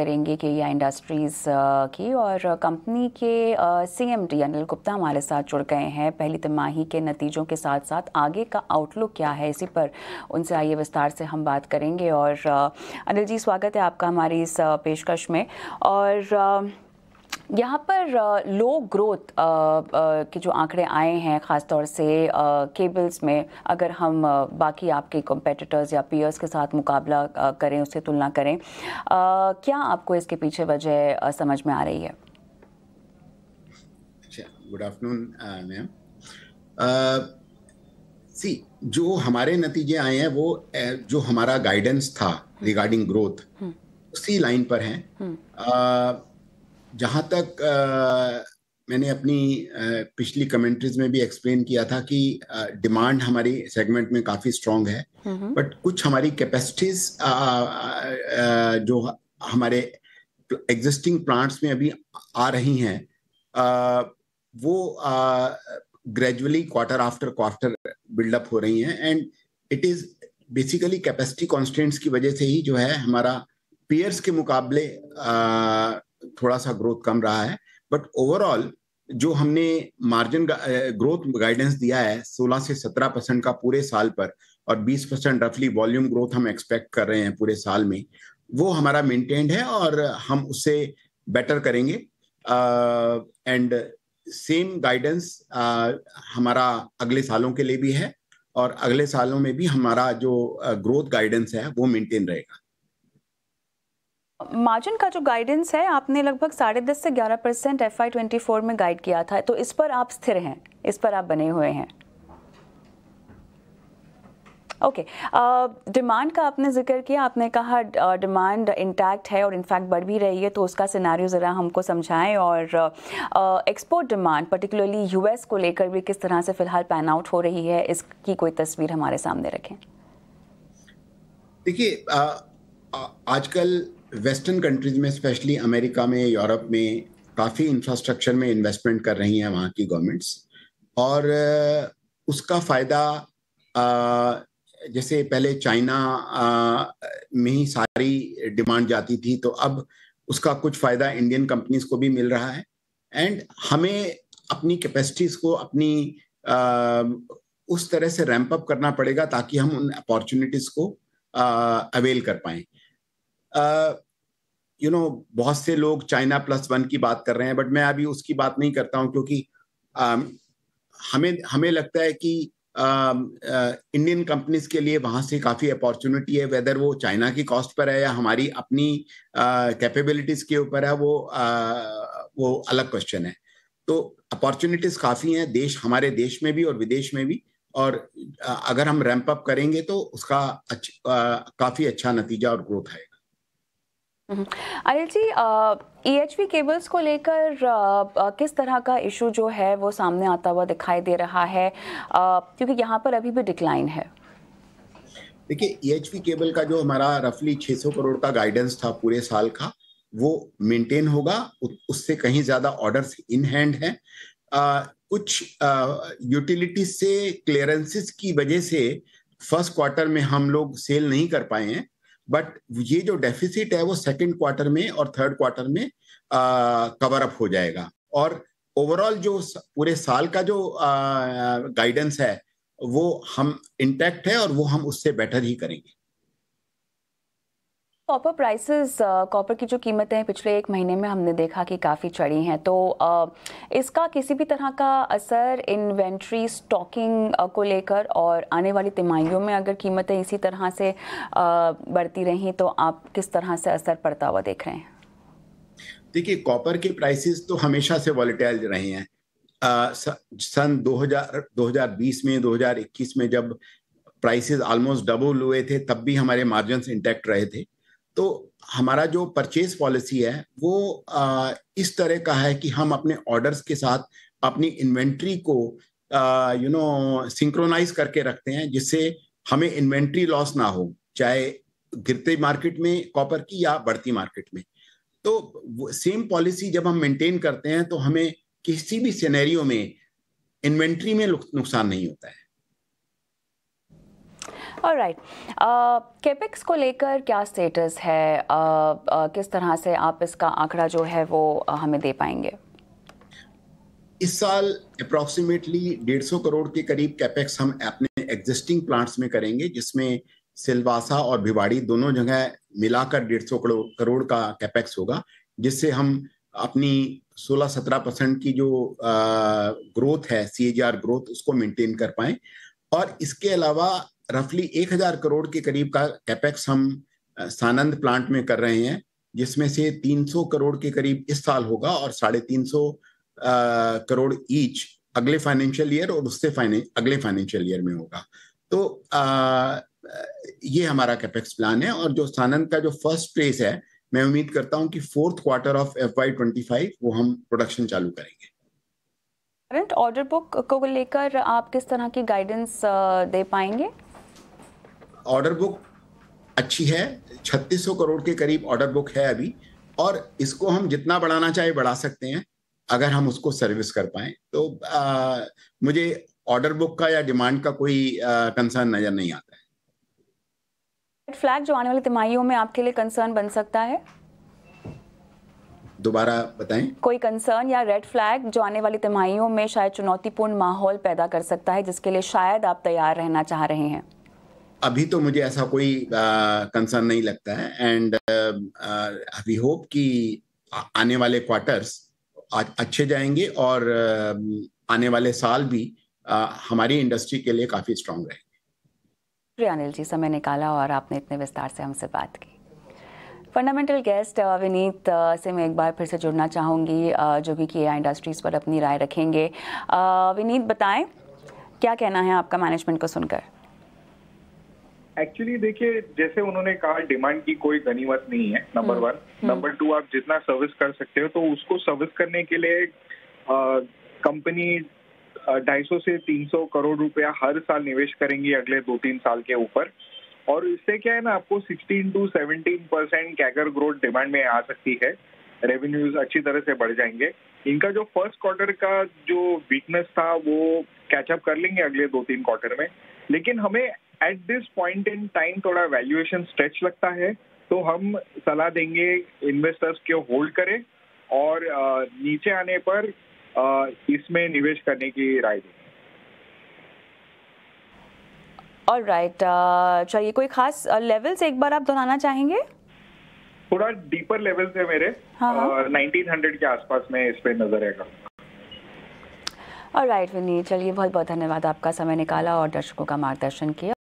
करेंगे के या इंडस्ट्रीज़ की और कंपनी के सीएमडी अनिल गुप्ता हमारे साथ जुड़ गए हैं पहली तिमाही के नतीजों के साथ साथ आगे का आउटलुक क्या है इसी पर उनसे आइए विस्तार से हम बात करेंगे और अनिल जी स्वागत है आपका हमारी इस पेशकश में और यहाँ पर लो ग्रोथ के जो आंकड़े आए हैं ख़ासतौर से केबल्स में अगर हम बाकी आपके कॉम्पिटिटर्स या पीयर्स के साथ मुकाबला करें उससे तुलना करें क्या आपको इसके पीछे वजह समझ में आ रही है गुड आफ्टरनून मैम सी जो हमारे नतीजे आए हैं वो जो हमारा गाइडेंस था रिगार्डिंग हम्म। ग्रोथ उसी लाइन पर हैं हम्म। जहाँ तक आ, मैंने अपनी आ, पिछली कमेंट्रीज में भी एक्सप्लेन किया था कि डिमांड हमारी सेगमेंट में काफ़ी स्ट्रांग है बट कुछ हमारी कैपेसिटीज जो हमारे एग्जिस्टिंग प्लांट्स में अभी आ रही हैं वो gradually quarter after quarter buildup हो रही हैं and it is basically capacity constants की वजह से ही जो है हमारा पेयर्स के मुकाबले थोड़ा सा ग्रोथ कम रहा है बट ओवरऑल जो हमने मार्जिन ग्रोथ गाइडेंस दिया है 16 से 17 परसेंट का पूरे साल पर और 20 परसेंट रफली वॉल्यूम ग्रोथ हम एक्सपेक्ट कर रहे हैं पूरे साल में वो हमारा मेंटेन्ड है और हम उससे बेटर करेंगे एंड सेम गाइडेंस हमारा अगले सालों के लिए भी है और अगले सालों में भी हमारा जो ग्रोथ गाइडेंस है वो मेंटेन रहेगा मार्जिन का जो गाइडेंस है आपने लगभग साढ़े दस से ग्यारह percent F Y twenty four में गाइड किया था तो इस पर आप स्थिर हैं इस पर आप बने हुए हैं ओके डिमांड का आपने जिक्र किया आपने कहा डिमांड uh, इंटैक्ट है और इनफैक्ट बढ़ भी रही है तो उसका सिनारियो ज़रा हमको समझाएं और एक्सपोर्ट डिमांड पर्टिकुलरली यूएस को लेकर भी किस तरह से फ़िलहाल पैन आउट हो रही है इसकी कोई तस्वीर हमारे सामने रखें देखिए आजकल वेस्टर्न कंट्रीज में स्पेशली अमेरिका में यूरोप में काफ़ी इंफ्रास्ट्रक्चर में इन्वेस्टमेंट कर रही हैं वहाँ की गवर्नमेंट्स और उसका फ़ायदा जैसे पहले चाइना में ही सारी डिमांड जाती थी तो अब उसका कुछ फ़ायदा इंडियन कंपनीज को भी मिल रहा है एंड हमें अपनी कैपेसिटीज़ को अपनी उस तरह से रैंप अप करना पड़ेगा ताकि हम उन अपॉर्चुनिटीज़ को अवेल कर पाएँ यू नो बहुत से लोग चाइना प्लस वन की बात कर रहे हैं बट मैं अभी उसकी बात नहीं करता हूँ क्योंकि uh, हमें हमें लगता है कि इंडियन uh, कंपनीज के लिए वहां से काफी अपॉर्चुनिटी है वेदर वो चाइना की कॉस्ट पर है या हमारी अपनी कैपेबिलिटीज के ऊपर है वो वो अलग क्वेश्चन है तो अपॉर्चुनिटीज काफी हैं देश हमारे देश में भी और विदेश में भी और अगर हम रैंप अप करेंगे तो उसका अच्छ, uh, काफी अच्छा नतीजा और ग्रोथ है हम्म। Anil ji E H V cables को लेकर किस तरह का इशू जो है वो सामने आता हुआ दिखाई दे रहा है क्योंकि यहाँ पर अभी भी डिक्लाइन है देखिए ई एच वी केबल का जो हमारा रफली 600 करोड़ का गाइडेंस था पूरे साल का वो मेंटेन होगा उससे कहीं ज्यादा ऑर्डर्स इन हैंड है आ, कुछ यूटिलिटी से क्लियरेंसेस की वजह से फर्स्ट क्वार्टर में हम लोग सेल नहीं कर पाए हैं बट ये जो डेफिसिट है वो सेकेंड क्वार्टर में और थर्ड क्वार्टर में कवर अप हो जाएगा और ओवरऑल जो पूरे साल का जो गाइडेंस है वो हम इंटैक्ट है और वो हम उससे बेटर ही करेंगे कॉपर प्राइसेस कॉपर की जो कीमतें हैं पिछले एक महीने में हमने देखा कि काफ़ी चढ़ी हैं तो uh, इसका किसी भी तरह का असर इन्वेंट्री स्टॉकिंग uh, को लेकर और आने वाली तिमाहियों में अगर कीमतें इसी तरह से uh, बढ़ती रहीं तो आप किस तरह से असर पड़ता हुआ देख रहे हैं देखिए कॉपर के प्राइसेस तो हमेशा से वॉलीटाइल रहे हैं uh, सन 2000 2020 में 2021 में जब प्राइसेस ऑलमोस्ट डबल हुए थे तब भी हमारे मार्जिन इंटैक्ट रहे थे तो हमारा जो परचेज पॉलिसी है वो आ, इस तरह का है कि हम अपने ऑर्डर्स के साथ अपनी इन्वेंट्री को यू नो सिंक्रोनाइज करके रखते हैं जिससे हमें इन्वेंट्री लॉस ना हो चाहे गिरते मार्केट में कॉपर की या बढ़ती मार्केट में तो सेम पॉलिसी जब हम मेंटेन करते हैं तो हमें किसी भी सिनेरियो में इन्वेंट्री में नुकसान नहीं होता है और राइट केपेक्स को लेकर क्या स्टेटस है uh, uh, किस तरह से आप इसका आंकड़ा जो है वो uh, हमें दे पाएंगे इस साल अप्रॉक्सीमेटली डेढ़ सौ करोड़ के करीब कैपेक्स हम अपने एग्जिस्टिंग प्लांट्स में करेंगे जिसमें सिलवासा और भिवाड़ी दोनों जगह मिलाकर डेढ़ सौ करोड़ का कैपेक्स होगा जिससे हम अपनी 16-17 परसेंट की जो आ, uh, ग्रोथ है सी ग्रोथ उसको मेंटेन कर पाए और इसके अलावा रफली एक हजार करोड़ के करीब का कैपेक्स हम सानंद प्लांट में कर रहे हैं जिसमें से 300 करोड़ के करीब इस साल होगा और साढ़े तीन सौ करोड़ ईच अगले फाइनेंशियल ईयर और उससे फाइने अगले फाइनेंशियल ईयर में होगा तो आ, ये हमारा कैपेक्स प्लान है और जो सानंद का जो फर्स्ट फेज है मैं उम्मीद करता हूँ कि fourth quarter of F Y twenty five वो हम प्रोडक्शन चालू करेंगे करंट ऑर्डर बुक को लेकर आप किस तरह की गाइडेंस दे पाएंगे ऑर्डर बुक अच्छी है 3600 करोड़ के करीब ऑर्डर बुक है अभी और इसको हम जितना बढ़ाना चाहे बढ़ा सकते हैं अगर हम उसको सर्विस कर पाए तो आ, मुझे ऑर्डर बुक का या डिमांड का कोई कंसर्न नजर नहीं आता है रेड फ्लैग जो आने वाली तिमाहियों में आपके लिए कंसर्न बन सकता है दोबारा बताएं कोई कंसर्न या रेड फ्लैग जो आने वाली तिमाहियों में शायद चुनौतीपूर्ण माहौल पैदा कर सकता है जिसके लिए शायद आप तैयार रहना चाह रहे हैं अभी तो मुझे ऐसा कोई कंसर्न नहीं लगता है एंड वी होप कि आने वाले क्वार्टर्स अच्छे जाएंगे और आने वाले साल भी हमारी इंडस्ट्री के लिए काफी स्ट्रांग रहेंगे अनिल जी समय निकाला और आपने इतने विस्तार से हमसे बात की फंडामेंटल गेस्ट अविनीत से मैं एक बार फिर से जुड़ना चाहूँगी जो भी ए इंडस्ट्रीज़ पर अपनी राय रखेंगे अविनीत बताएं क्या कहना है आपका मैनेजमेंट को सुनकर एक्चुअली देखिए जैसे उन्होंने कहा डिमांड की कोई गनीमत नहीं है नंबर वन नंबर टू आप जितना सर्विस कर सकते हो तो उसको सर्विस करने के लिए कंपनी ढाई सौ से तीन सौ करोड़ रुपया हर साल निवेश करेंगी अगले दो तीन साल के ऊपर और इससे क्या है ना आपको sixteen to seventeen percent CAGR growth demand में आ सकती है रेवेन्यूज अच्छी तरह से बढ़ जाएंगे इनका जो फर्स्ट क्वार्टर का जो वीकनेस था वो कैचअप कर लेंगे अगले दो तीन क्वार्टर में लेकिन हमें at this point in time थोड़ा वैल्यूएशन स्ट्रेच लगता है तो हम सलाह देंगे इन्वेस्टर्स को होल्ड करें और नीचे आने पर इसमें निवेश करने की राय दें और राइट चाहिए कोई खास लेवल्स एक बार आप दोहराना चाहेंगे थोड़ा डीपर लेवल्स है मेरे नाइनटीन हाँ, हंड्रेड हाँ। के आसपास में इस पे नजर आएगा और राइट विनीत चलिए बहुत बहुत धन्यवाद आपका समय निकाला और दर्शकों का मार्गदर्शन किया